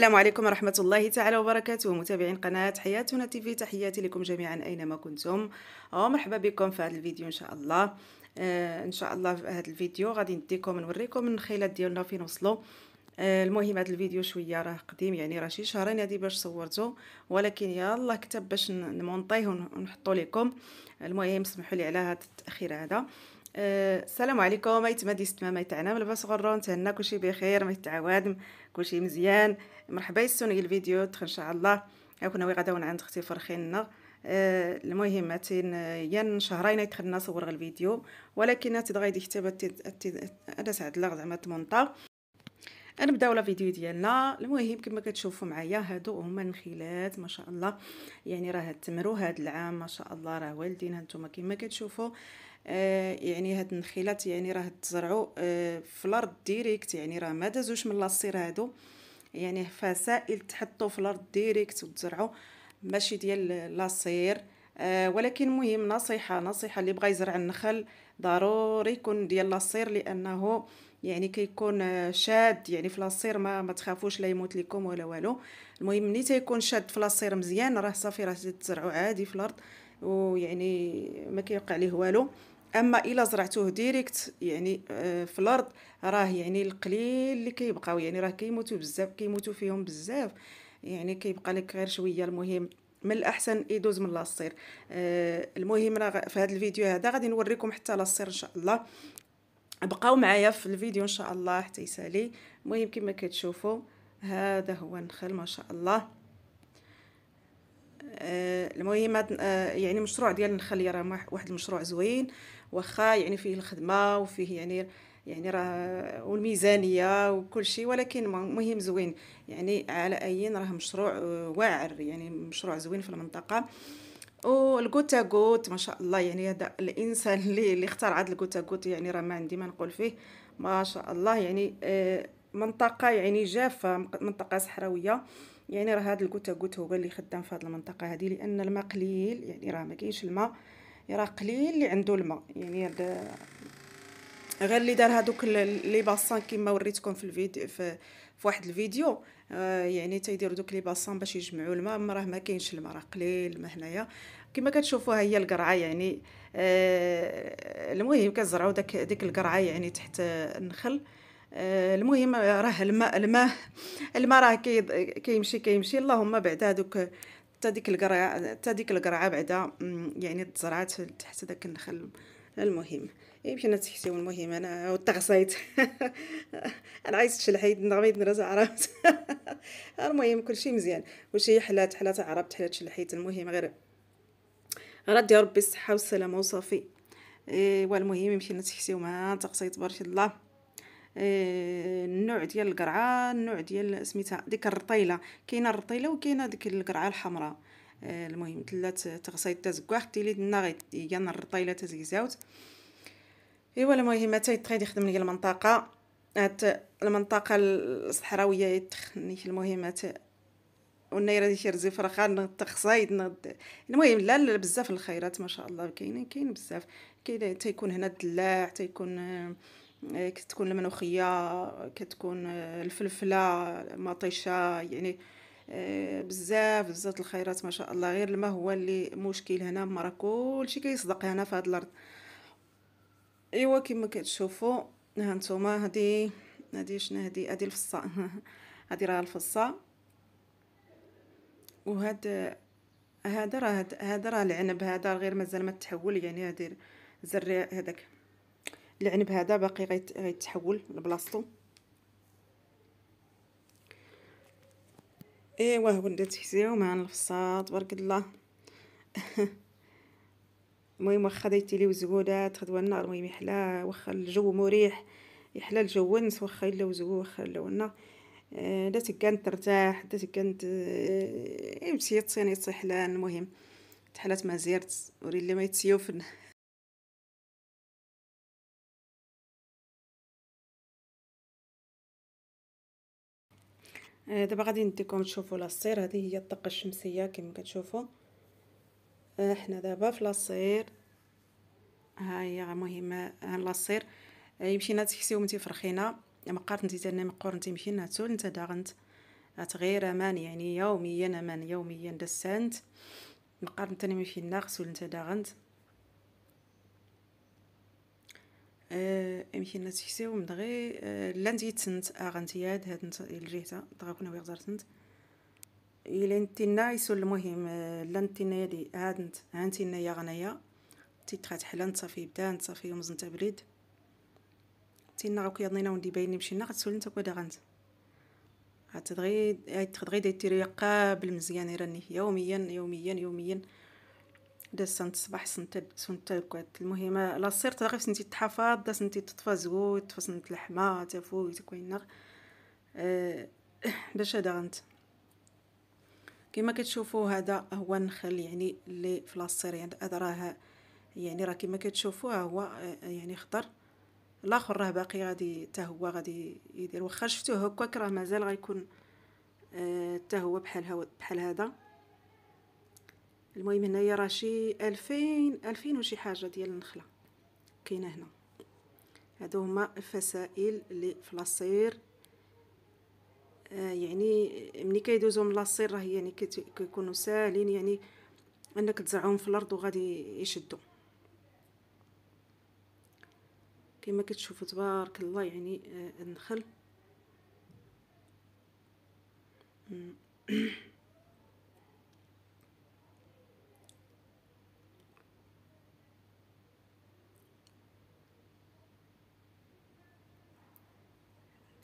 السلام عليكم ورحمة الله تعالى وبركاته متابعين قناة حياتنا تيفي تحياتي لكم جميعا أينما كنتم ومرحبا آه، بكم في هذا الفيديو إن شاء الله آه إن شاء الله في هذا الفيديو غادي نديكم نوريكم النخيلات ديالنا فين وصلوا آه المهم هذا الفيديو شويه راه قديم يعني راه شي شهرين هادي باش صورته ولكن يالله كتب باش نمونطيه ونحطو لكم المهم سمحوا لي على هذا التاخير هذا آه، السلام آه عليكم ايتما ديستما ما يتعنا ملباس غرون تهنا كلشي بخير ما يتعاود كلشي مزيان مرحبا يسوني الفيديو ان شاء الله ها كنا وي غدا عند اختي فرخينا آه المهم تين يان شهرين يتخلنا صور الفيديو ولكن تيد غادي كتابه انا سعد الله زعما تمونطا نبداو لا فيديو ديالنا المهم كما كتشوفوا معايا هادو هما النخيلات ما شاء الله يعني راه تمروا هاد العام ما شاء الله راه والدين هانتوما كما كتشوفوا آه، يعني هاد النخيلات يعني راه تزرعوا آه، في الارض ديريكت يعني راه ما دازوش من لاصير هادو يعني فسائل تحطوا في الارض ديريكت وتزرعوا ماشي ديال لاصير آه، ولكن مهم نصيحه نصيحه اللي بغى يزرع النخل ضروري يكون ديال لاصير لانه يعني كيكون شاد يعني في لاصير ما ما تخافوش لا يموت لكم ولا والو المهم ملي تيكون شاد في لاصير مزيان راه صافي راه تزرعوا عادي في الارض ويعني ما كيوقع ليه والو اما الا زرعتوه ديريكت يعني آه، في الارض راه يعني القليل اللي كيبقاو يعني راه كيموتوا بزاف كيموتوا فيهم بزاف يعني كيبقى لك غير شويه المهم من الاحسن يدوز من لاصير آه المهم راه في هذا الفيديو هذا غادي نوريكم حتى لاصير ان شاء الله بقاو معايا في الفيديو ان شاء الله حتى يسالي المهم كما كتشوفوا هذا هو النخل ما شاء الله المهم آه، آه، يعني مشروع ديال النخل راه واحد المشروع زوين واخا يعني فيه الخدمه وفيه يعني يعني راه والميزانيه وكل شيء ولكن مهم زوين يعني على اين راه مشروع آه، واعر يعني مشروع زوين في المنطقه والكوتا كوت ما شاء الله يعني هذا الانسان اللي اللي اختار هذا الكوتا يعني راه ما عندي ما نقول فيه ما شاء الله يعني منطقه يعني جافه منطقه صحراويه يعني راه هاد الكوتا كوتا هو اللي خدام في هاد المنطقه هادي لان الماء قليل يعني راه ما كاينش الماء يعني راه قليل اللي عنده الماء يعني هاد غير اللي دار هادوك لي باسان كما وريتكم في الفيديو في, في واحد الفيديو آه يعني تيديروا دوك لي باسان باش يجمعوا الماء ما راه ما كاينش الماء راه قليل ما هنايا كما كتشوفوها هي القرعه يعني آه المهم كزرعوا داك ديك القرعه يعني تحت النخل آه آه، المهم آه، راه الماء الماء الماء راه كيمشي كيمشي اللهم بعد هذوك حتى ديك القرعه حتى ديك القرعه بعدا يعني تزرعات تحت داك النخل المهم يمكن تحسيو المهم انا وتغصيت انا عايزت شلحيد نغميت نرز عرفت المهم كلشي مزيان وشي حلات حلات عرفت حلات شلحيت المهم غير ردي ربي الصحه والسلامه وصافي ايوا المهم يمكن تحسيو مع تقصيت برشا الله آه، النوع ديال القرعه النوع ديال سميتها ديك الرطيله كاينه الرطيله وكاينه ديك القرعه الحمراء آه، المهم تلات تغسيط تزكواخ تيلي دنا هي الرطيله تزيزاوت ايوا المهم حتى يتخيد يخدم لي المنطقه هات المنطقه الصحراويه يتخني المهم هات والنيره ديال الرزيف فرخان خا تخصايد المهم لا لا بزاف الخيرات ما شاء الله كاينين كاين بزاف كاين تيكون هنا الدلاع تيكون آه، إيه، كتكون المنوخيه كتكون آه، الفلفله مطيشه يعني آه، بزاف بزاف الخيرات ما شاء الله غير الماء هو اللي مشكل هنا ما راه كلشي كيصدق هنا في هاد الارض ايوا كما كتشوفوا ها نتوما هادي هادي شنو هادي هادي الفصه هادي راه الفصه وهاد هذا راه هذا راه العنب هذا غير مازال ما تحول يعني هادي الزريع هذاك العنب هذا باقي غيتحول لبلاصتو ايوا هو بدا تحسيو مع الفصاط تبارك الله المهم واخا دايتي لي وزهودات غدوه النهار المهم يحلى واخا الجو مريح يحلى الجو ونس واخا الا وزهو واخا الا إيه، ونا دات كانت ترتاح دات كانت امشي إيه، تصيني تصحلان المهم تحلات ما زيرت وريلا ما يتسيوفن آه، دابا غادي نديكم تشوفوا لاصير هذه هي الطاقه الشمسيه كما كتشوفوا احنا آه، دابا في لاصير ها هي مهمه لاصير يمشينا تكسي متي فرخينا ما قارنتي تانا مقورنتي مشينا تول انت داغنت تغير امان يعني يوميا امان يوميا دسانت مقارنة تاني مشينا غسول انت داغنت آه، امكننا تكسيو من دغي آه، لا نتي تسنت اغنتي آه، هاد هاد نت الجهه دغا كنا ويغزر تنت الا نتينا يسول المهم لا نتينا يدي هاد نت هانتينا يا تي تيتخات حلا تصافي بدا نصافي ومزن بريد تينا غوك يضنينا وندي باين مشينا غتسول نتا عاد تدغي غتدغي تدغي دايتيريا قابل مزيان يرني يوميا يوميا يوميا, يوميا داز سنت الصباح سنت سنت كوات المهم لا سير غير سنتي تحافظ دا سنتي تطفى زود تطفى سنت اللحمة تفوي كوينا أه باش هذا غنت كما كتشوفوا هذا هو النخل يعني اللي في لاصير يعني راه يعني راه كما كتشوفوا هو آه، يعني خضر الاخر راه باقي غادي حتى هو غادي يدير واخا شفتوه هكاك راه مازال غيكون حتى آه هو بحال بحال هذا المهم هنايا راه شي ألفين ألفين وشي حاجه ديال النخله كاينه هنا هادو هما الفسائل اللي في لاصير آه يعني ملي كيدوزو من لاصير راه يعني كيكونوا ساهلين يعني انك تزرعهم في الارض وغادي يشدوا كما كتشوفوا تبارك الله يعني آه النخل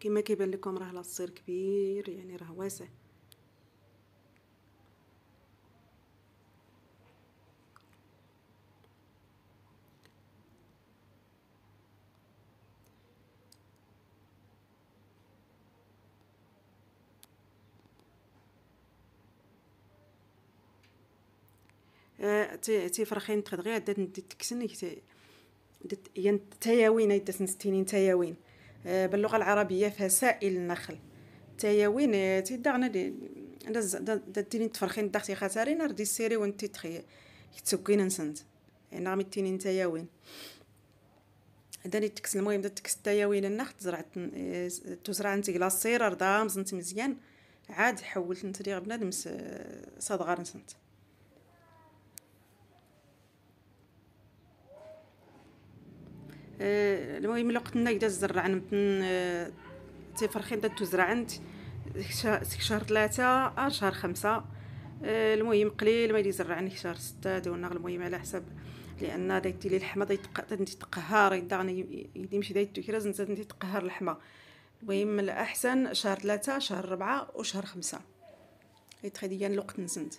كما كيبان لكم راه لاصير كبير يعني راه واسع آه، تيفرخين تغدغي عدات ندي تكسن ينت تياوين عدات نستينين تياوين آه، باللغه العربيه فسائل النخل تياوين آه، تيدغنا دتيني تفرخين دختي خسارين ردي سيري تي تخي تسكين نسنت انا غمي تينين وين داني تكس المهم تكس التياوين النخ زرعت آه، تزرع انت كلاصير رضا مزنت مزيان عاد حولت نتريغ بنادم صدغار نسنت آه، المهم الوقت قلنا اذا الزرعن متن تيفرخين داتو زرعنت شهر ثلاثة آه، شهر خمسة آه، المهم قليل ما يدي زرعني شهر ستة دونا المهم على حسب لان دايتي لي الحما تتقهر اذا يمشي دايتو كي لازم تتقهر الحما المهم الاحسن شهر ثلاثة شهر ربعة وشهر خمسة يتخي ديان الوقت نزند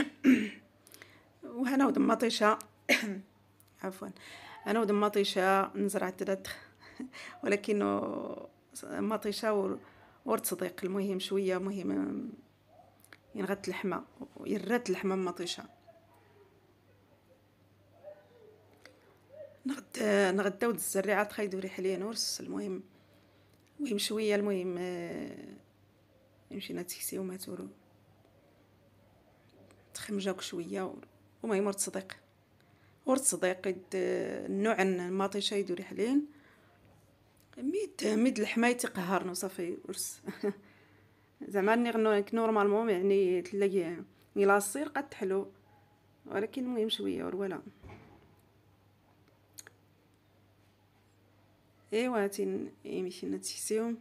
وهنا ودماطيشه عفوا أنا ود مطيشة نزرع تلات ولكن مطيشة ورد صديق المهم شوية مهم ينغت اللحمة يرات اللحمة مطيشة نغد نغداو الزريعة تخيدو ريح ليا نورس المهم المهم شوية المهم آه، مشينا تيسي وما تورو تخمجاوك شوية وما يمرض صديق ورد قد النوع الماطي شي دوري حلين ميت ميد الحماية تقهرنا صافي ورس زعما نغنو نورمالمون يعني تلاقي لا سير قد تحلو ولكن المهم شويه ورولا ايوا تين يمكن تحسيو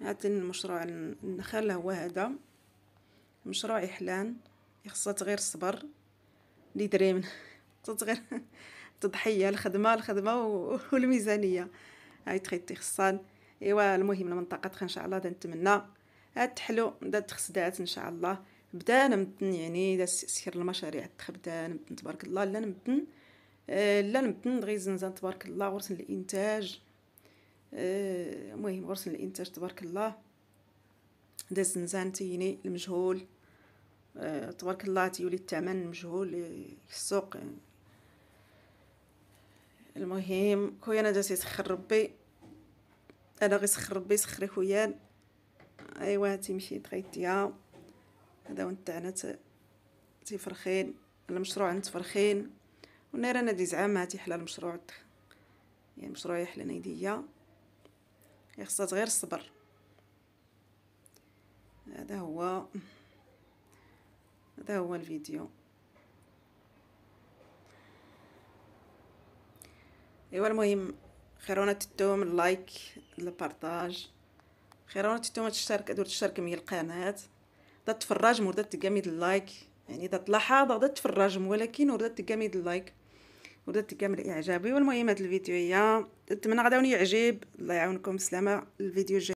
هاد المشروع النخل هو هذا مشروع احلان يخصها غير الصبر لي دري من قصد غير تضحيه الخدمه الخدمه والميزانيه هاي تخيتي خصان ايوا المهم المنطقه تخ ان شاء الله نتمنى هاد تحلو دات خسدات ان شاء الله بدا نمدن يعني دا سير المشاريع تخبدا بدا نمدن تبارك الله لا نمتن آه، لا نمتن دغي زنزان تبارك الله غرس الانتاج آه، المهم غرس الانتاج تبارك الله دا زنزان تيني المجهول آه، تبارك الله تيولي الثمن مجهول في السوق المهم خويا انا جات يسخر ربي انا غير سخر ربي سخري خويا ايوا تيمشي تغيتيها هذا وانت تاعنا تيفرخين المشروع انت فرخين ونير انا دي زعما هاتي حلا المشروع يعني المشروع يحلى نيديا خصها غير الصبر هذا هو هذا هو الفيديو ايوا المهم خيرونا تتوم اللايك البارطاج خيرونا تتوم تشترك دور تشترك مي القناه دا تفرج مور دا تقامي اللايك يعني دا تلاحظ دا تفرج ولكن وردا تقامي اللايك وردا تقامي الاعجابي والمهم هذا الفيديو هي نتمنى غدا يعجب الله يعاونكم سلامه الفيديو الجاي